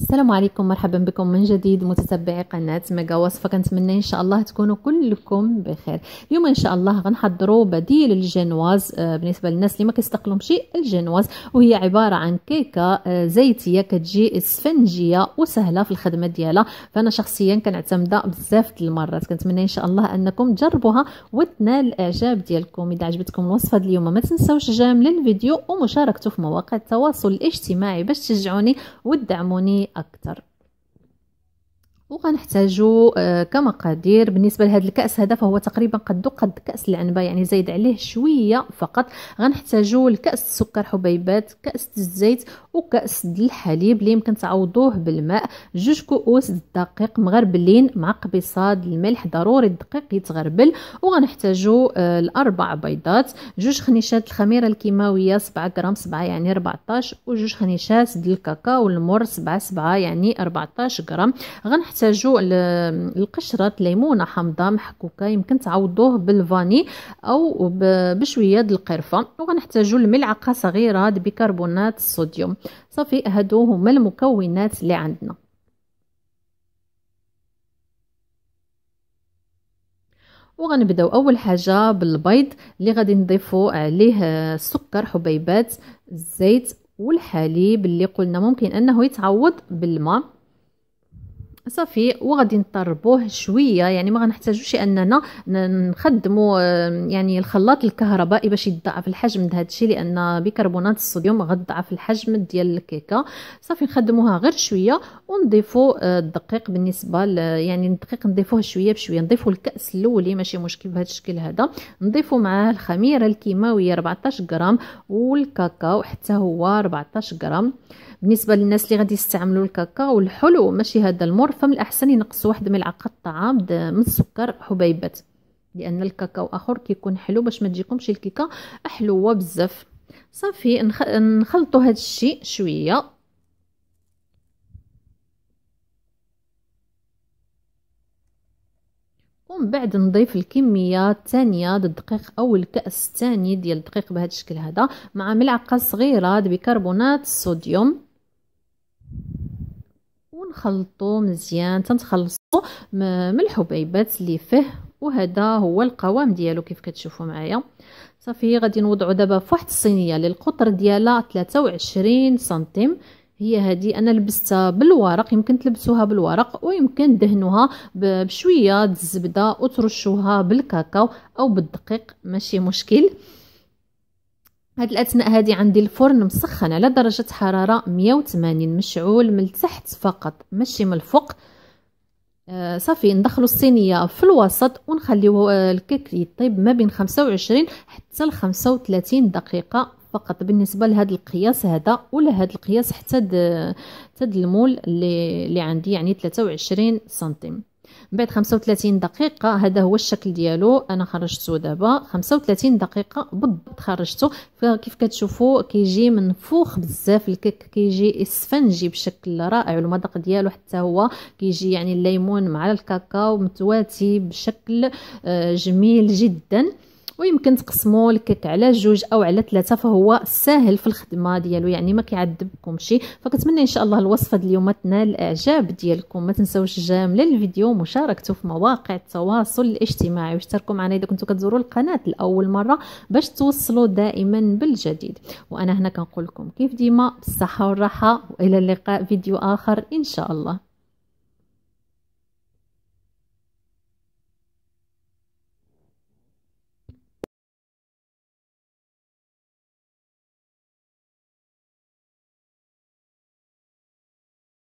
السلام عليكم مرحبا بكم من جديد متتبعي قناه ميغا وصفه كنتمنى ان شاء الله تكونوا كلكم بخير اليوم ان شاء الله غنحضروا بديل الجنواز آه، بالنسبه للناس اللي ما كيستقلهمش الجنواز وهي عباره عن كيكه آه، زيتيه كتجي اسفنجيه وسهله في الخدمه ديالها فانا شخصيا كنعتمدها بزاف المرات كنتمنى ان شاء الله انكم تجربوها وتنال الاعجاب ديالكم اذا عجبتكم الوصفه اليوم ما تنساوش جامل الفيديو ومشاركته في مواقع التواصل الاجتماعي باش تشجعوني وتدعموني اكثر وغنحتاجو آه، كمقادير بالنسبه لهذا الكاس هذا فهو تقريبا قدو قد كاس العنبه يعني زايد عليه شويه فقط غنحتاجو الكاس السكر حبيبات كاس الزيت وكاس الحليب اللي يمكن تعوضوه بالماء جوج كؤوس الدقيق مغربلين مع قبيصاد الملح ضروري الدقيق يتغربل وغنحتاجو آه، الاربع بيضات جوج خنيشات الخميره الكيماويه 7 غرام 7 يعني 14 وجوج خنيشات ديال الكاكاو المر 7 7 يعني 14 غرام غنحتاجو آه، القشره ليمونه حامضه محكوكه يمكن تعوضوه بالفاني او بشويه ديال القرفه وغنحتاجو الملعقه صغيره د بيكربونات الصوديوم صافي هادو هما المكونات اللي عندنا وغنبداو اول حاجه بالبيض اللي غادي نضيفو عليه آه، السكر حبيبات الزيت والحليب اللي قلنا ممكن انه يتعوض بالماء صافي وغادي نطربوه شويه يعني ما غنحتاجوش اننا نخدموا يعني الخلاط الكهربائي باش يضاعف الحجم ديال الشيء لان بيكربونات الصوديوم غضعف الحجم ديال الكيكه صافي نخدموها غير شويه ونضيفوا آه، الدقيق بالنسبه يعني الدقيق نضيفوه شويه بشويه نضيفوا الكاس الاولي ماشي مشكل بهذا الشكل هذا نضيفوا معاه الخميره الكيماويه 14 غرام والكاكاو حتى هو 14 غرام بالنسبه للناس اللي غادي يستعملوا الكاكاو الحلو ماشي هذا المر الامر فمن الأحسن ينقص واحد ملعقة الطعام من السكر حبيبات لأن الكاكاو آخر كيكون حلو باش ما تجيكمش الكيكة حلوة بزاف صافي نخلطوا هذا الشيء شوية ومن بعد نضيف الكميه الثانيه الدقيق او الكاس الثاني ديال الدقيق بهذا الشكل هذا مع ملعقه صغيره بيكربونات الصوديوم نخلطو مزيان تنتخلصو من الحبيبات اللي فيه وهذا هو القوام ديالو كيف كتشوفوا معايا صافي غادي نوضعو دابا فواحد الصينيه اللي القطر ديالها 23 سنتيم هي هذه انا لبستها بالورق يمكن تلبسوها بالورق ويمكن دهنوها بشويه الزبده وترشوها بالكاكاو او بالدقيق ماشي مشكل هاد الاثناء هادي عندي الفرن مسخن على درجه حراره 180 مشعول من التحت فقط ماشي من الفوق آه صافي ندخلوا الصينيه في الوسط ونخليو آه، الكيك يطيب ما بين 25 حتى ل 35 دقيقه فقط بالنسبه لهذا القياس هذا ولا هذا القياس حتى تد المول اللي, اللي عندي يعني 23 سنتيم من بعد 35 دقيقه هذا هو الشكل ديالو انا خرجته دابا 35 دقيقه بالضبط خرجته فكيف كتشوفوا كيجي منفوخ بزاف الكيك كيجي اسفنجي بشكل رائع والمذاق ديالو حتى هو كيجي يعني الليمون مع الكاكاو متواتي بشكل آه، جميل جدا ويمكن تقسموا الكيك على جوج او على ثلاثه فهو ساهل في الخدمه ديالو يعني ما شي فكنتمنى ان شاء الله الوصفه ديال اليوم تنال الاعجاب ديالكم ما تنساوش جامله الفيديو مشاركته في مواقع التواصل الاجتماعي واشتركوا معنا اذا كنتوا كتزوروا القناه لاول مره باش توصلوا دائما بالجديد وانا هنا كنقول لكم كيف ديما بالصحه والراحه والى اللقاء فيديو اخر ان شاء الله